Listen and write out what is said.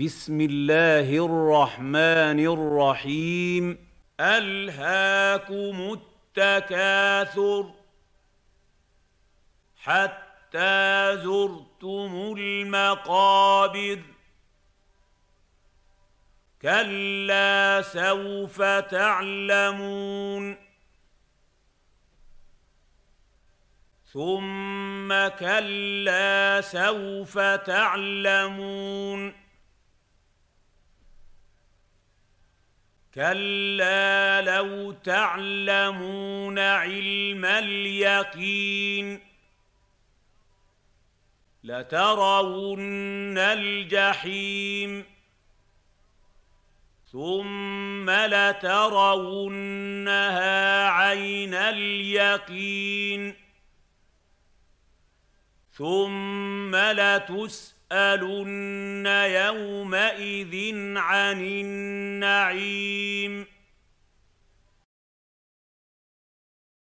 بسم الله الرحمن الرحيم الهاكم التكاثر حتى زرتم المقابر كلا سوف تعلمون ثم كلا سوف تعلمون كلا لو تعلمون علم اليقين لترون الجحيم ثم لترونها عين اليقين ثم لتسالن يومئذ عن النعيم